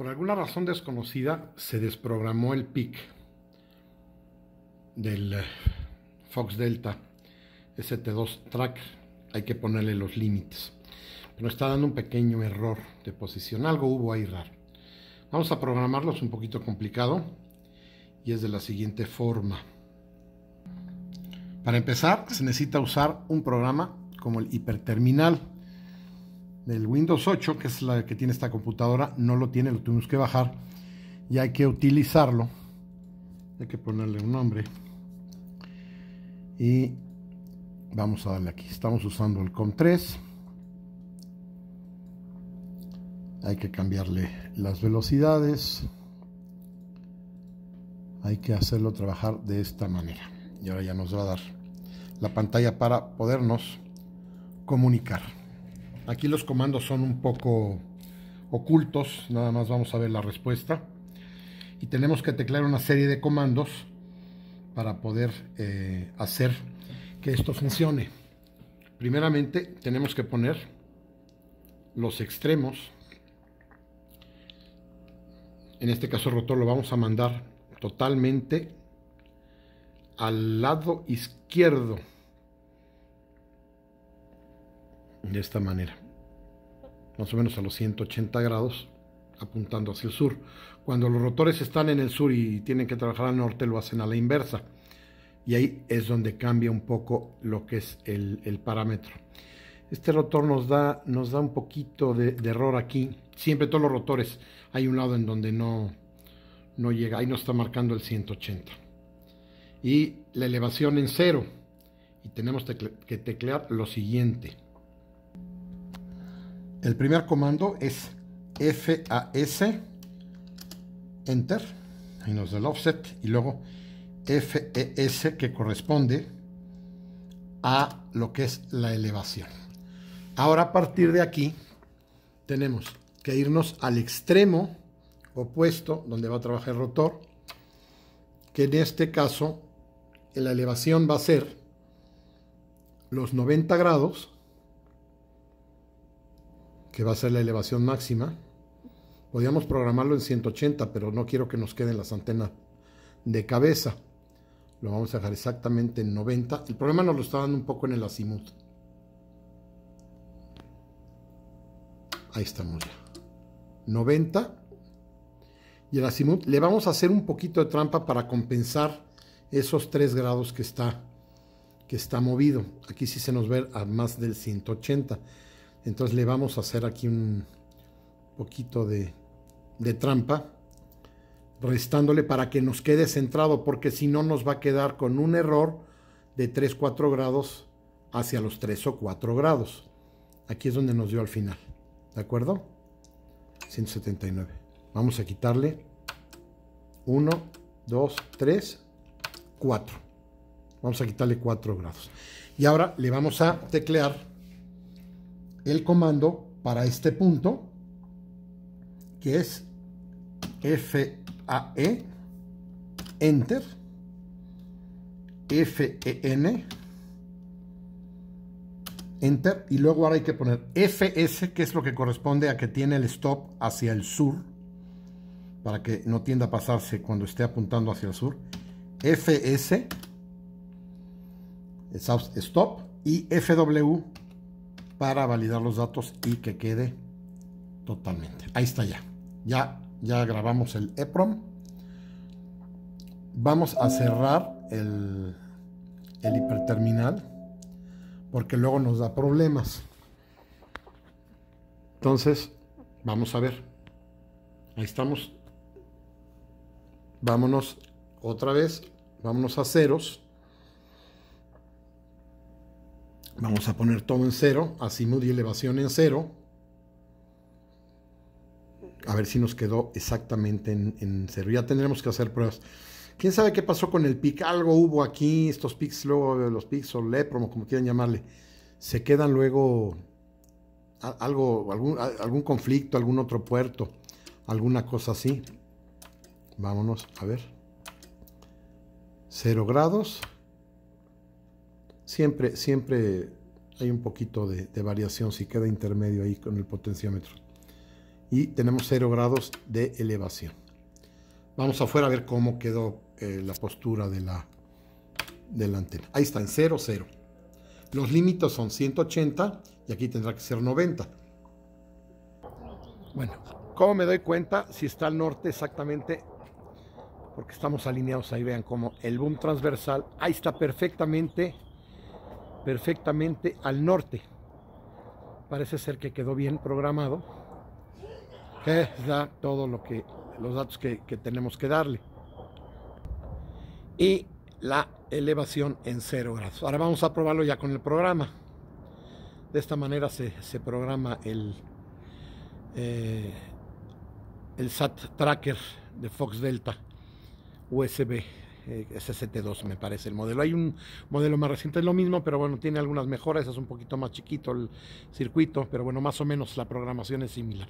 por alguna razón desconocida se desprogramó el PIC del eh, Fox Delta ST2 Track. Hay que ponerle los límites. Pero está dando un pequeño error de posición. Algo hubo ahí raro. Vamos a programarlo, es un poquito complicado. Y es de la siguiente forma. Para empezar, se necesita usar un programa como el hiperterminal del Windows 8, que es la que tiene esta computadora, no lo tiene, lo tenemos que bajar y hay que utilizarlo. Hay que ponerle un nombre. Y vamos a darle aquí. Estamos usando el con 3 Hay que cambiarle las velocidades. Hay que hacerlo trabajar de esta manera. Y ahora ya nos va a dar la pantalla para podernos comunicar. Aquí los comandos son un poco ocultos, nada más vamos a ver la respuesta. Y tenemos que teclear una serie de comandos para poder eh, hacer que esto funcione. Primeramente tenemos que poner los extremos. En este caso el rotor lo vamos a mandar totalmente al lado izquierdo de esta manera, más o menos a los 180 grados, apuntando hacia el sur. Cuando los rotores están en el sur y tienen que trabajar al norte, lo hacen a la inversa. Y ahí es donde cambia un poco lo que es el, parámetro. Este rotor nos da, nos da un poquito de, error aquí. Siempre todos los rotores hay un lado en donde no, no llega. Ahí no está marcando el 180. Y la elevación en cero. Y tenemos que teclear lo siguiente. El primer comando es FAS, Enter, ahí nos da el offset, y luego FES que corresponde a lo que es la elevación. Ahora a partir de aquí tenemos que irnos al extremo opuesto donde va a trabajar el rotor, que en este caso la elevación va a ser los 90 grados que va a ser la elevación máxima. Podríamos programarlo en 180, pero no quiero que nos queden las antenas de cabeza. Lo vamos a dejar exactamente en 90. El problema nos lo está dando un poco en el azimut. Ahí estamos ya. 90. Y el azimut le vamos a hacer un poquito de trampa para compensar esos 3 grados que está, que está movido. Aquí sí se nos ve a más del 180. Entonces le vamos a hacer aquí un poquito de, de trampa, restándole para que nos quede centrado, porque si no nos va a quedar con un error de 3-4 grados hacia los 3 o 4 grados. Aquí es donde nos dio al final, ¿de acuerdo? 179. Vamos a quitarle 1, 2, 3, 4. Vamos a quitarle 4 grados. Y ahora le vamos a teclear el comando para este punto, que es FAE, Enter, FEN, Enter, y luego ahora hay que poner FS, que es lo que corresponde a que tiene el stop hacia el sur, para que no tienda a pasarse cuando esté apuntando hacia el sur. FS, stop, y FW, para validar los datos y que quede totalmente. Ahí está ya. Ya, ya grabamos el EPROM. Vamos a cerrar el, el hiperterminal porque luego nos da problemas. Entonces, vamos a ver. Ahí estamos. Vámonos otra vez. Vámonos a ceros. Vamos a poner todo en cero, así y elevación en cero. A ver si nos quedó exactamente en, cero. Ya tendremos que hacer pruebas. ¿Quién sabe qué pasó con el pic? Algo hubo aquí, estos pics luego, eh, los pics o lepromo, como quieran llamarle, se quedan luego algo, algún, algún conflicto, algún otro puerto, alguna cosa así. Vámonos, a ver. Cero grados. Siempre, siempre hay un poquito de, variación si queda intermedio ahí con el potenciómetro. Y tenemos 0 grados de elevación. Vamos afuera a ver cómo quedó eh, la postura de la, de la antena. Ahí está, en 0, 0. Los límites son 180 y aquí tendrá que ser 90. Bueno, ¿cómo me doy cuenta si está al norte exactamente? Porque estamos alineados ahí, vean cómo el boom transversal, ahí está perfectamente perfectamente al norte. Parece ser que quedó bien programado, que da todo lo que los datos que, tenemos que darle. Y la elevación en 0 grados. Ahora vamos a probarlo ya con el programa. De esta manera se, se programa el, eh, el SAT Tracker de Fox Delta USB eh, 2 me parece el modelo. Hay un modelo más reciente, es lo mismo, pero bueno, tiene algunas mejoras, es un poquito más chiquito el circuito, pero bueno, más o menos la programación es similar.